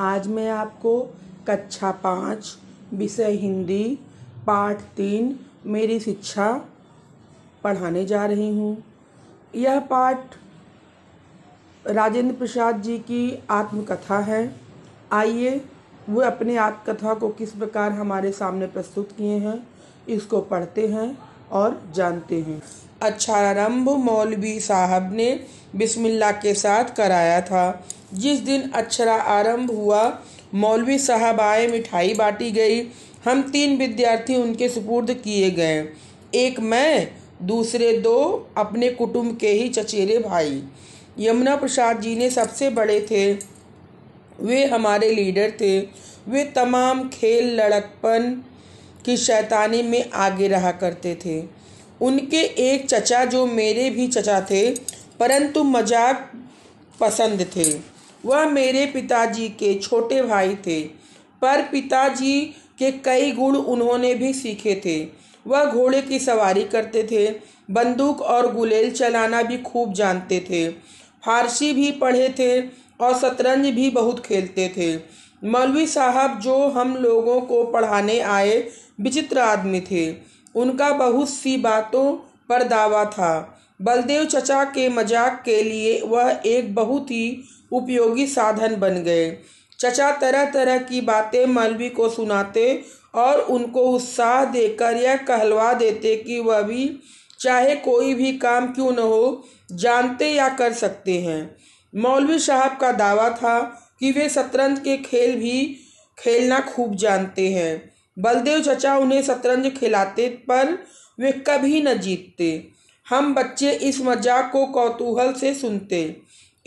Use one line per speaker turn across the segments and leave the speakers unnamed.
आज मैं आपको कक्षा पाँच विषय हिंदी पाठ तीन मेरी शिक्षा पढ़ाने जा रही हूँ यह पाठ राजेंद्र प्रसाद जी की आत्मकथा है आइए वे अपने आत्मकथा को किस प्रकार हमारे सामने प्रस्तुत किए हैं इसको पढ़ते हैं और जानते हैं अच्छा आरंभ मौलवी साहब ने बिस्मिल्लाह के साथ कराया था जिस दिन अक्षरा आरंभ हुआ मौलवी साहब आए मिठाई बांटी गई हम तीन विद्यार्थी उनके सुपुर्द किए गए एक मैं दूसरे दो अपने कुटुंब के ही चचेरे भाई यमुना प्रसाद जी ने सबसे बड़े थे वे हमारे लीडर थे वे तमाम खेल लड़कपन की शैतानी में आगे रहा करते थे उनके एक चचा जो मेरे भी चचा थे परंतु मजाक पसंद थे वह मेरे पिताजी के छोटे भाई थे पर पिताजी के कई गुण उन्होंने भी सीखे थे वह घोड़े की सवारी करते थे बंदूक और गुलेल चलाना भी खूब जानते थे फारसी भी पढ़े थे और शतरंज भी बहुत खेलते थे मौलवी साहब जो हम लोगों को पढ़ाने आए विचित्र आदमी थे उनका बहुत सी बातों पर दावा था बलदेव चचा के मजाक के लिए वह एक बहुत ही उपयोगी साधन बन गए चचा तरह तरह की बातें मलवी को सुनाते और उनको उत्साह देकर यह कहलवा देते कि वह भी चाहे कोई भी काम क्यों न हो जानते या कर सकते हैं मौलवी साहब का दावा था कि वे शतरंज के खेल भी खेलना खूब जानते हैं बलदेव चचा उन्हें शतरंज खिलाते पर वे कभी न जीतते हम बच्चे इस मजाक को कौतूहल से सुनते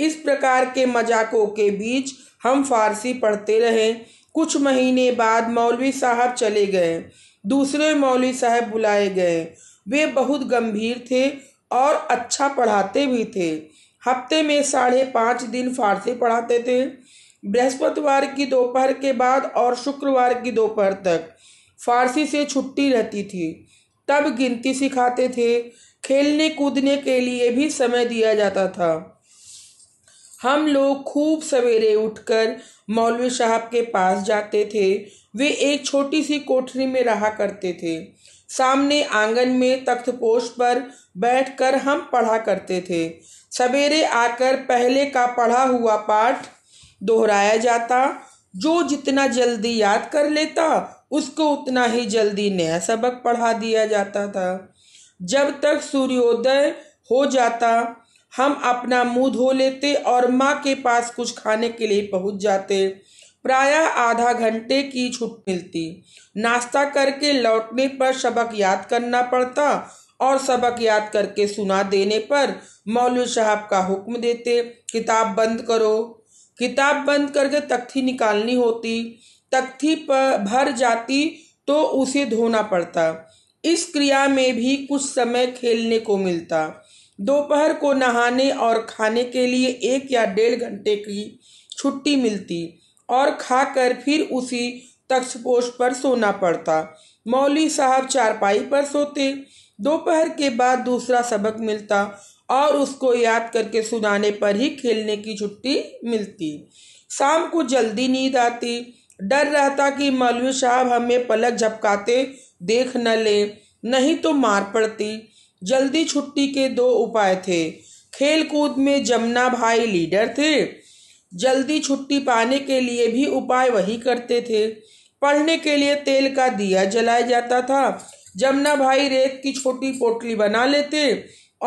इस प्रकार के मजाकों के बीच हम फारसी पढ़ते रहे कुछ महीने बाद मौलवी साहब चले गए दूसरे मौलवी साहब बुलाए गए वे बहुत गंभीर थे और अच्छा पढ़ाते भी थे हफ्ते में साढ़े पाँच दिन फारसी पढ़ाते थे बृहस्पतिवार की दोपहर के बाद और शुक्रवार की दोपहर तक फारसी से छुट्टी रहती थी तब गिनती सिखाते थे खेलने कूदने के लिए भी समय दिया जाता था हम लोग खूब सवेरे उठकर मौलवी साहब के पास जाते थे वे एक छोटी सी कोठरी में रहा करते थे सामने आंगन में पोष पर बैठकर हम पढ़ा करते थे सवेरे आकर पहले का पढ़ा हुआ पाठ दोहराया जाता जो जितना जल्दी याद कर लेता उसको उतना ही जल्दी नया सबक पढ़ा दिया जाता था जब तक सूर्योदय हो जाता हम अपना मुंह धो लेते और माँ के पास कुछ खाने के लिए पहुँच जाते प्रायः आधा घंटे की छुट मिलती नाश्ता करके लौटने पर सबक याद करना पड़ता और सबक याद करके सुना देने पर मौलवी साहब का हुक्म देते किताब बंद करो किताब बंद करके तख्ती निकालनी होती तख्ती पर भर जाती तो उसे धोना पड़ता इस क्रिया में भी कुछ समय खेलने को मिलता दोपहर को नहाने और खाने के लिए एक या डेढ़ घंटे की छुट्टी मिलती और खाकर फिर उसी तक्षपोष पर सोना पड़ता मौली साहब चारपाई पर सोते दोपहर के बाद दूसरा सबक मिलता और उसको याद करके सुनाने पर ही खेलने की छुट्टी मिलती शाम को जल्दी नींद आती डर रहता कि मौलवी साहब हमें पलक झपकाते देख न ले नहीं तो मार पड़ती जल्दी छुट्टी के दो उपाय थे खेलकूद में जमुना भाई लीडर थे जल्दी छुट्टी पाने के लिए भी उपाय वही करते थे पढ़ने के लिए तेल का दिया जलाया जाता था जमुना भाई रेत की छोटी पोटली बना लेते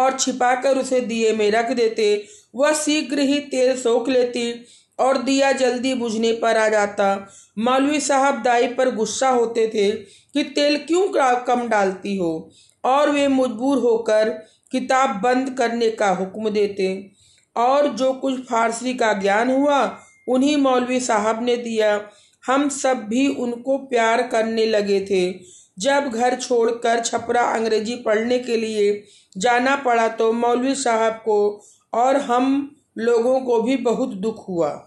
और छिपाकर उसे दिए में रख देते वह शीघ्र ही तेल सोख लेती और दिया जल्दी बुझने पर आ जाता मौलवी साहब दाई पर गुस्सा होते थे कि तेल क्यों कम डालती हो और वे मजबूर होकर किताब बंद करने का हुक्म देते और जो कुछ फारसी का ज्ञान हुआ उन्हीं मौलवी साहब ने दिया हम सब भी उनको प्यार करने लगे थे जब घर छोड़कर छपरा अंग्रेजी पढ़ने के लिए जाना पड़ा तो मौलवी साहब को और हम लोगों को भी बहुत दुख हुआ